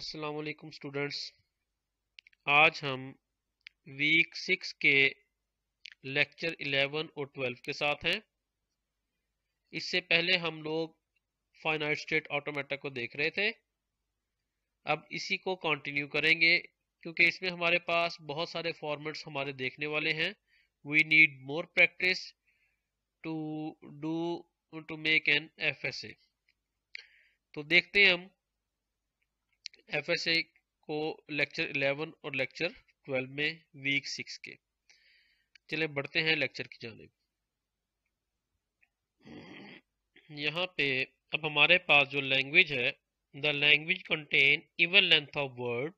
अस्सलाम वालेकुम स्टूडेंट्स आज हम वीक सिक्स के लेक्चर इलेवन और ट्वेल्व के साथ हैं इससे पहले हम लोग फाइनाइट स्टेट ऑटोमेटा को देख रहे थे अब इसी को कंटिन्यू करेंगे क्योंकि इसमें हमारे पास बहुत सारे फॉर्मेट्स हमारे देखने वाले हैं we need more practice to do to make an F तो देखते हैं हम ए को लेक्चर 11 और लेक्चर 12 में वीक सिक्स के चले बढ़ते हैं लेक्चर की जाने यहाँ पे अब हमारे पास जो लैंग्वेज है the language contain even length of word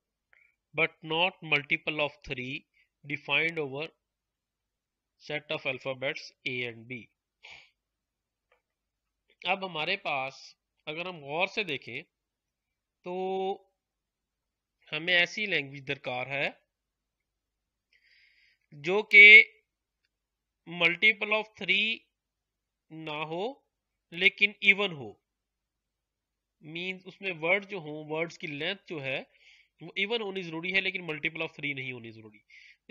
but not multiple of three defined over set of alphabets A and B अब हमारे पास अगर हम गौर से देखें तो हमें ऐसी लैंग्वेज दरकार है जो कि मल्टीपल ऑफ थ्री ना हो लेकिन इवन हो मींस उसमें वर्ड जो हो वर्ड्स की लेंथ जो है वो इवन होनी ज़रूरी है लेकिन मल्टीपल ऑफ थ्री नहीं होनी ज़रूरी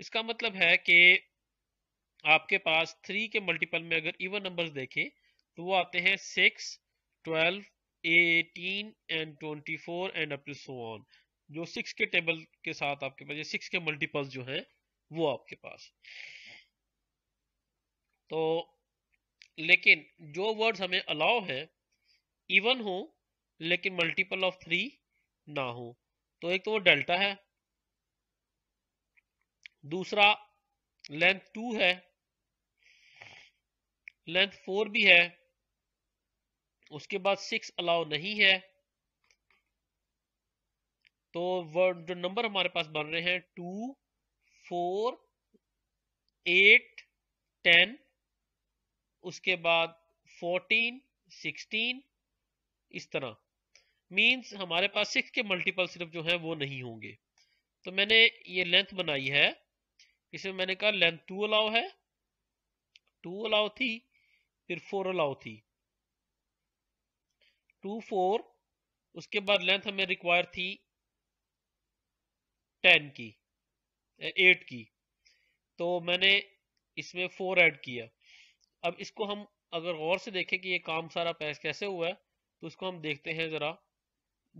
इसका मतलब है कि आपके पास थ्री के मल्टीपल में अगर इवन नंबर्स देखें तो वो आते हैं six twelve eighteen and twenty four and up to so on जो सिक्स के टेबल के साथ आपके पास सिक्स के मल्टीपल्स जो है वो आपके पास तो लेकिन जो वर्ड्स हमें अलाउ है इवन हो लेकिन मल्टीपल ऑफ थ्री ना हो तो एक तो वो डेल्टा है दूसरा लेंथ टू है लेंथ फोर भी है उसके बाद सिक्स अलाउ नहीं है तो जो नंबर हमारे पास बन रहे हैं टू फोर एट टेन उसके बाद फोर्टीन सिक्सटीन इस तरह मीन्स हमारे पास सिक्स के मल्टीपल सिर्फ जो है वो नहीं होंगे तो मैंने ये लेंथ बनाई है इसमें मैंने कहा लेंथ टू अलाउ है टू अलाउ थी फिर फोर अलाउ थी टू फोर उसके बाद लेंथ हमें रिक्वायर थी टेन की एट की तो मैंने इसमें फोर ऐड किया अब इसको हम अगर गौर से देखें कि ये काम सारा पैस कैसे हुआ है तो इसको हम देखते हैं ज़रा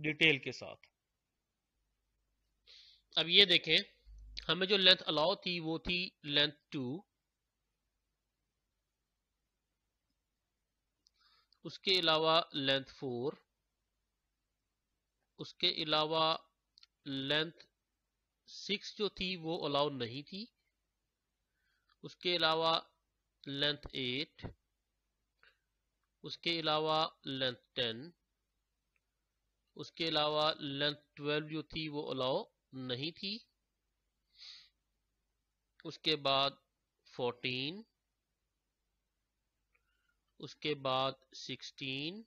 डिटेल के साथ अब ये देखें हमें जो लेंथ अलाउ थी वो थी लेंथ टू उसके अलावा लेंथ फोर उसके अलावा लेंथ सिक्स जो थी वो अलाउ नहीं थी उसके अलावा लेंथ एट उसके अलावा लेंथ टेन उसके अलावा लेंथ ट्वेल्व जो थी वो अलाउ नहीं थी उसके बाद फोर्टीन उसके बाद सिक्सटीन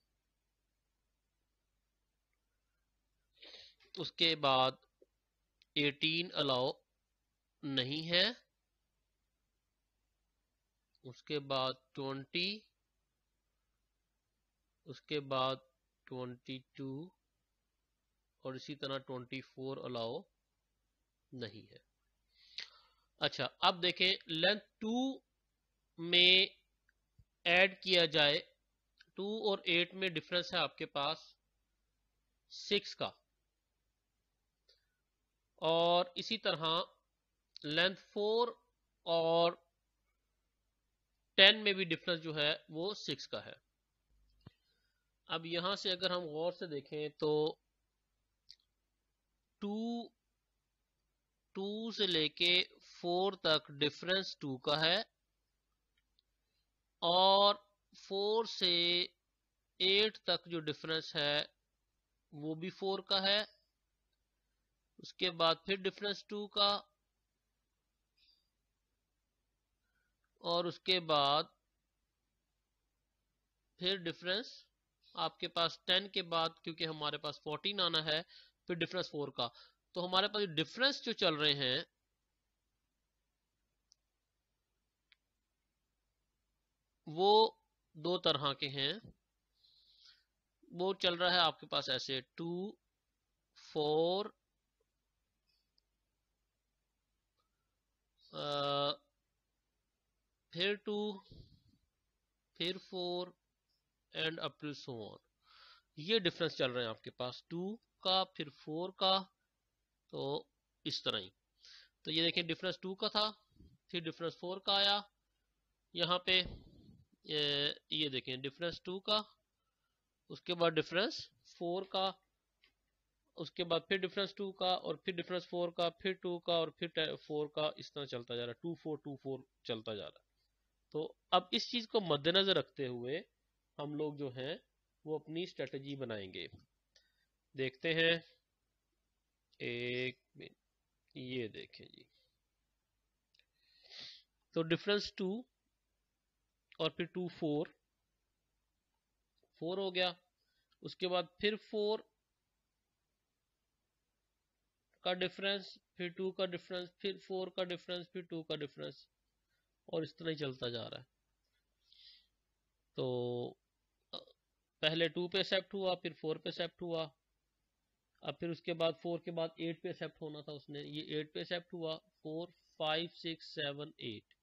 उसके बाद एटीन अलाउ नहीं है उसके बाद ट्वेंटी उसके बाद ट्वेंटी टू और इसी तरह ट्वेंटी फोर अलाउ नहीं है अच्छा अब देखें लेंथ टू में ऐड किया जाए टू और एट में डिफरेंस है आपके पास सिक्स का और इसी तरह लेंथ फोर और टेन में भी डिफरेंस जो है वो सिक्स का है अब यहां से अगर हम गौर से देखें तो टू टू से लेके फोर तक डिफरेंस टू का है और फोर से एट तक जो डिफरेंस है वो भी फोर का है उसके बाद फिर डिफरेंस टू का और उसके बाद फिर डिफरेंस आपके पास टेन के बाद क्योंकि हमारे पास फोर्टीन आना है फिर डिफरेंस फोर का तो हमारे पास डिफरेंस जो चल रहे हैं वो दो तरह के हैं वो चल रहा है आपके पास ऐसे टू फोर फिर टू फिर four and up to so on ये डिफरेंस चल रहे हैं आपके पास टू का फिर फोर का तो इस तरह ही तो ये देखें डिफरेंस टू का था फिर डिफरेंस फोर का आया यहाँ पे ये देखें डिफरेंस टू का उसके बाद डिफरेंस फोर का उसके बाद फिर डिफरेंस टू का और फिर डिफरेंस फोर का फिर टू का और फिर फोर का इस तरह चलता जा रहा है टू फोर टू फोर चलता जा रहा है तो अब इस चीज़ को मद्देनज़र रखते हुए हम लोग जो हैं वो अपनी स्ट्रेटजी बनाएंगे देखते हैं एक ये देखें जी तो डिफरेंस टू और फिर टू फोर फोर हो गया उसके बाद फिर फोर का डिफरेंस फिर टू का डिफरेंस फिर फोर का डिफरेंस फिर टू का डिफरेंस और इस तरह ही चलता जा रहा है तो पहले टू पे एक्सेप्ट हुआ फिर फोर पे एक्सेप्ट हुआ अब फिर उसके बाद फोर के बाद एट पे एक्सेप्ट होना था उसने ये एट पे एक्सेप्ट हुआ four five six seven eight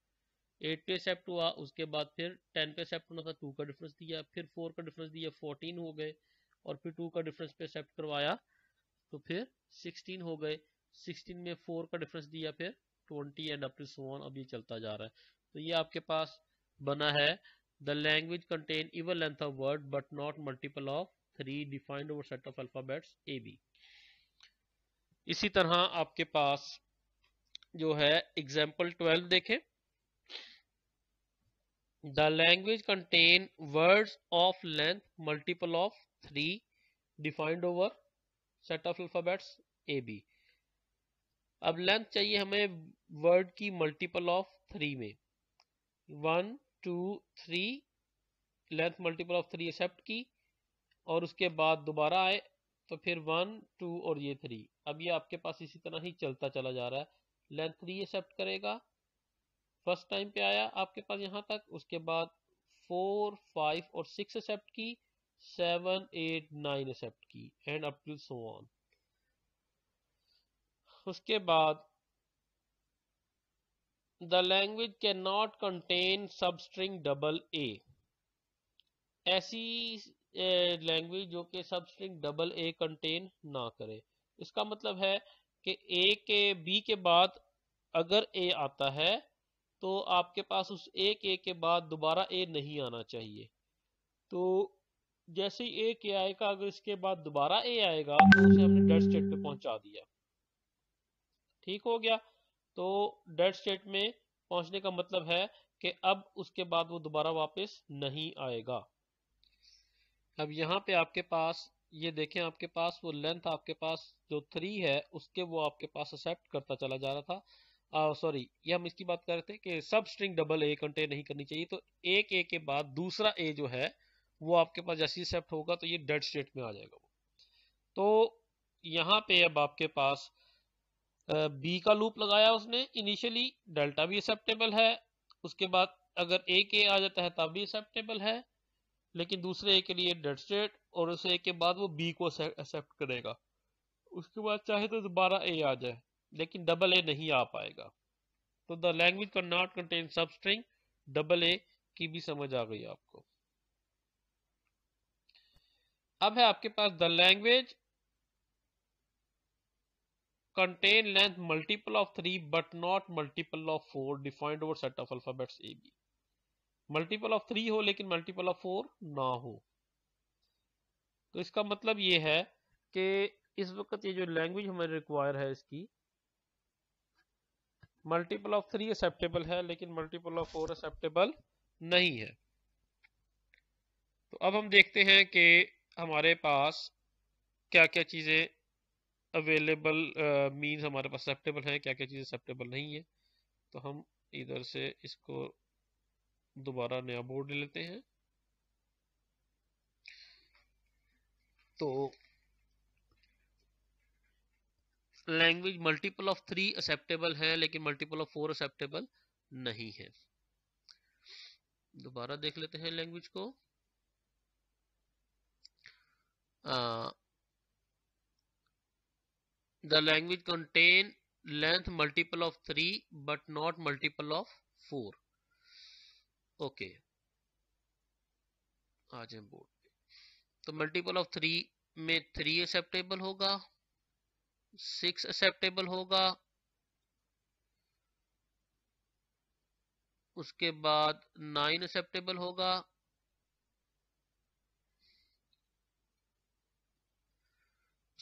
eight पे एक्सेप्ट हुआ उसके बाद फिर टेन पे एक्सेप्ट होना था टू का डिफरेंस दिया फिर फोर का डिफरेंस दिया फोर्टीन हो गए और फिर टू का डिफरेंस पे एक्सेप्ट करवाया तो फिर सिक्सटीन हो गए सिक्सटीन में फोर का डिफरेंस दिया फिर twenty and up to so on अब ये चलता जा रहा है तो ये आपके पास बना है the language contain even length of word but not multiple of three defined over set of alphabets A B इसी तरह आपके पास जो है एग्जाम्पल ट्वेल्व देखें the language contain words of length multiple of three defined over set of alphabets A B अब length चाहिए हमें वर्ड की मल्टीपल ऑफ थ्री में one two three length multiple of three accept की और उसके बाद दोबारा आए तो फिर वन टू और ये थ्री अब ये आपके पास इसी तरह ही चलता चला जा रहा है लेंथ थ्री एक्सेप्ट करेगा फर्स्ट टाइम पे आया आपके पास यहाँ तक उसके बाद फोर फाइव और सिक्स एक्सेप्ट की सेवन एट नाइन एक्सेप्ट की and up to so on उसके बाद the language can not contain string double A ऐसी लैंग्वेज जो कि सबस्ट्रिंग डबल ए कंटेन ना करे इसका मतलब है कि ए के बी के बाद अगर ए आता है तो आपके पास उस एक ए के बाद दोबारा ए नहीं आना चाहिए तो जैसे ही एक के आएगा अगर इसके बाद दोबारा ए आएगा तो उसे हमने डेड स्टेट पे पहुंचा दिया ठीक हो गया तो डेड स्टेट में पहुंचने का मतलब है कि अब उसके बाद वो दोबारा वापस नहीं आएगा अब यहाँ पे आपके पास ये देखें आपके पास वो लेंथ आपके पास जो थ्री है उसके वो आपके पास एक्सेप्ट करता चला जा रहा था सॉरी ये हम इसकी बात कर रहे थे कि सब स्ट्रिंग डबल ए कंटेन नहीं करनी चाहिए तो एक ए के बाद दूसरा ए जो है वो आपके पास जैसे ही सेफ्ट होगा तो ये डेड स्टेट में आ जाएगा वो तो यहाँ पे अब आपके पास बी का लूप लगाया उसने इनिशियली डेल्टा भी एक्सेप्टेबल है उसके बाद अगर ए के आ जाता है तब भी एक्सेप्टेबल है लेकिन दूसरे ए के लिए डेड स्टेट और उस ए के बाद वो बी को एक्सेप्ट करेगा उसके बाद चाहे तो दोबारा ए आ जाए लेकिन डबल ए नहीं आ पाएगा तो the language can not contain substring double A की भी समझ आ गई आपको अब है आपके पास the language contain length multiple of three but not multiple of four defined over set of alphabets A B multiple of three हो लेकिन मल्टीपल ऑफ फोर ना हो तो इसका मतलब ये है कि इस वक्त ये जो लैंग्वेज हमें रिक्वायर है इसकी मल्टीपल ऑफ थ्री एक्सेप्टेबल है लेकिन मल्टीपल ऑफ फोर एक्सेप्टेबल नहीं है तो अब हम देखते हैं कि हमारे पास क्या क्या चीज़ें अवेलेबल मीन्स uh, हमारे पास एक्सेप्टेबल हैं क्या क्या चीज़ें सेप्टेबल नहीं है तो हम इधर से इसको दोबारा नया बोर्ड ले लेते हैं तो language multiple of three acceptable है लेकिन मल्टीपल ऑफ फोर एक्सेप्टेबल नहीं है दोबारा देख लेते हैं लैंग्वेज को the uh, the language contain length multiple of 3 but not multiple of 4 okay आज हम बोर्ड तो मल्टीपल ऑफ थ्री में थ्री एक्सेप्टेबल होगा सिक्स एक्सेप्टेबल होगा उसके बाद नाइन एक्सेप्टेबल होगा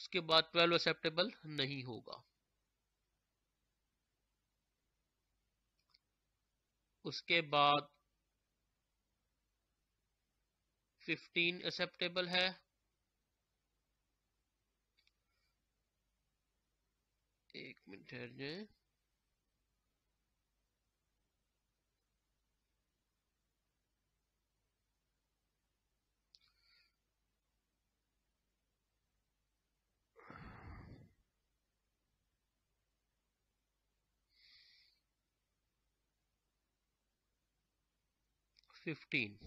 उसके बाद ट्वेल्व एक्सेप्टेबल नहीं होगा उसके बाद फिफ्टीन एक्सेप्टेबल है एक मिनट ठहर जाए फिफ्टीन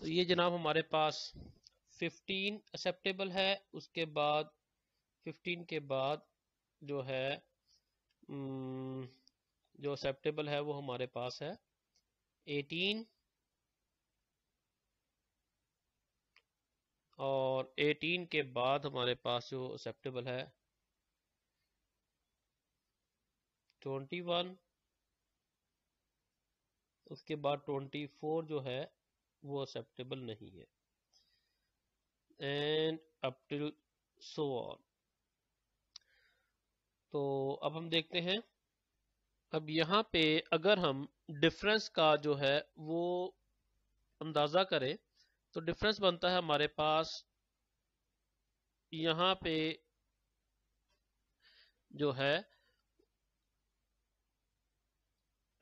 तो ये जनाब हमारे पास फिफ्टीन एक्सेप्टेबल है उसके बाद फिफ्टीन के बाद जो है जो एक्सेप्टेबल है वो हमारे पास है एटीन और एटीन के बाद हमारे पास जो एक्सेप्टेबल है ट्वेंटी वन उसके बाद 24 जो है वो एक्सेप्टेबल नहीं है and up till so on तो अब हम देखते हैं अब यहाँ पे अगर हम डिफरेंस का जो है वो अंदाज़ा करें तो डिफरेंस बनता है हमारे पास यहाँ पे जो है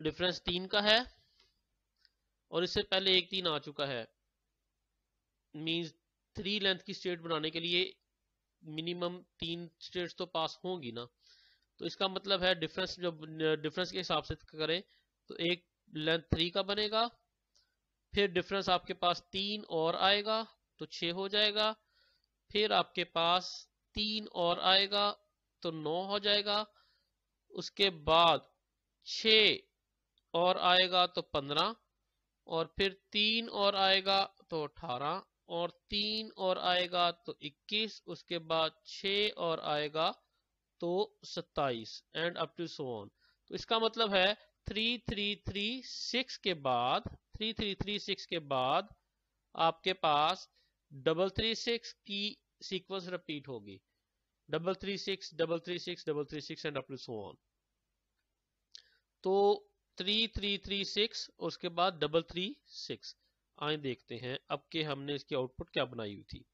डिफरेंस तीन का है और इससे पहले एक तीन आ चुका है मीन्स थ्री लेंथ की स्टेट बनाने के लिए मिनिमम तीन स्टेट्स तो पास होंगी ना तो इसका मतलब है डिफरेंस जब डिफरेंस के हिसाब से करें तो एक लेंथ थ्री का बनेगा फिर डिफरेंस आपके पास तीन और आएगा तो छ हो जाएगा फिर आपके पास तीन और आएगा तो नौ हो जाएगा उसके बाद छ और आएगा तो पंद्रह और फिर तीन और आएगा तो अठारह और तीन और आएगा तो इक्कीस उसके बाद छ और आएगा तो सत्ताईस and up to so on तो इसका मतलब है थ्री थ्री थ्री सिक्स के बाद थ्री थ्री थ्री सिक्स के बाद आपके पास डबल थ्री सिक्स की सीक्वेंस रिपीट होगी double three six double three six double three six and up to so on तो थ्री थ्री थ्री सिक्स और उसके बाद डबल थ्री सिक्स आए देखते हैं अब के हमने इसकी आउटपुट क्या बनाई हुई थी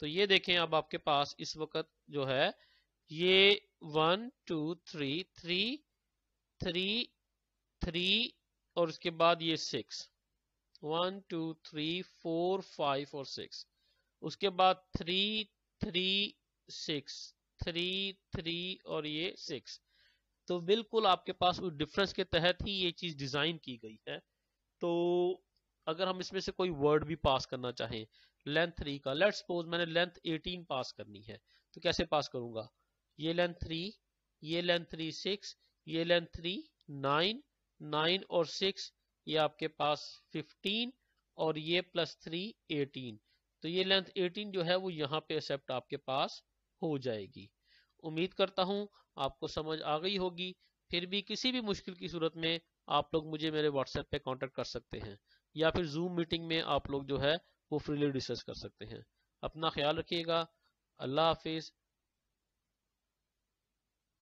तो ये देखें अब आपके पास इस वक्त जो है ये one two three three three three और उसके बाद ये six one two three four five और सिक्स उसके बाद three three six three three और ये सिक्स तो बिल्कुल आपके पास उस डिफरेंस के तहत ही ये चीज डिजाइन की गई है तो अगर हम इसमें से कोई वर्ड भी पास करना चाहें लेंथ थ्री का लेट सपोज मैंने लेंथ एटीन पास करनी है तो कैसे पास करूंगा ये लेंथ थ्री ये लेंथ थ्री सिक्स ये लेंथ थ्री नाइन नाइन और सिक्स ये आपके पास फिफ्टीन और ये प्लस थ्री एटीन तो ये लेंथ एटीन जो है वो यहाँ पे एक्सेप्ट आपके पास हो जाएगी उम्मीद करता हूं आपको समझ आ गई होगी फिर भी किसी भी मुश्किल की सूरत में आप लोग मुझे मेरे व्हाट्सएप पे कांटेक्ट कर सकते हैं या फिर जूम मीटिंग में आप लोग जो है वो फ्रीली डिस्कस कर सकते हैं अपना ख्याल रखिएगा अल्लाह हाफिज़